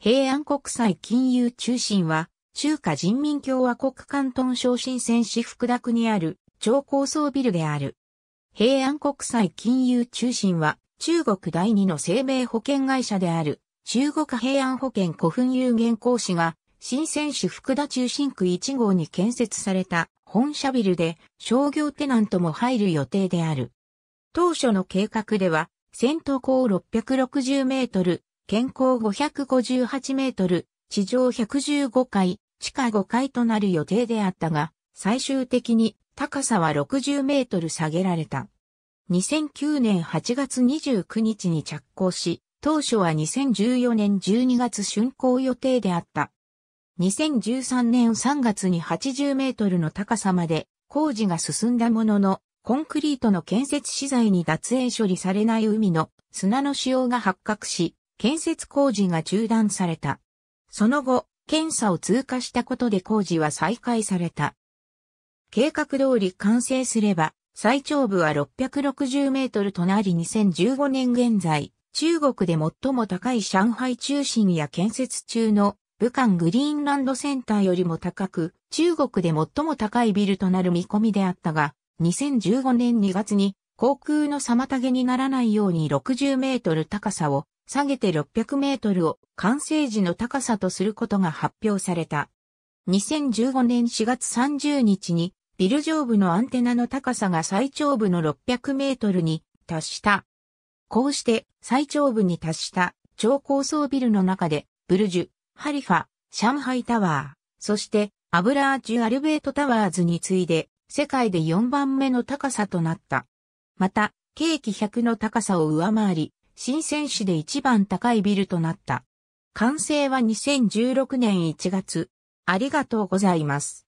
平安国際金融中心は、中華人民共和国関東省新鮮市福田区にある超高層ビルである。平安国際金融中心は、中国第二の生命保険会社である、中国平安保険古墳有限公司が、新鮮市福田中心区1号に建設された本社ビルで商業テナントも入る予定である。当初の計画では、先頭高660メートル、健康558メートル、地上115階、地下5階となる予定であったが、最終的に高さは60メートル下げられた。2009年8月29日に着工し、当初は2014年12月竣工予定であった。2013年3月に80メートルの高さまで工事が進んだものの、コンクリートの建設資材に脱塩処理されない海の砂の使用が発覚し、建設工事が中断された。その後、検査を通過したことで工事は再開された。計画通り完成すれば、最長部は660メートルとなり2015年現在、中国で最も高い上海中心や建設中の武漢グリーンランドセンターよりも高く、中国で最も高いビルとなる見込みであったが、2015年2月に航空の妨げにならないように60メートル高さを下げて600メートルを完成時の高さとすることが発表された。2015年4月30日にビル上部のアンテナの高さが最長部の600メートルに達した。こうして最長部に達した超高層ビルの中でブルジュ、ハリファ、シャハイタワー、そしてアブラージュ・アルベート・タワーズに次いで世界で4番目の高さとなった。また、ケーキ100の高さを上回り、新選手市で一番高いビルとなった。完成は2016年1月。ありがとうございます。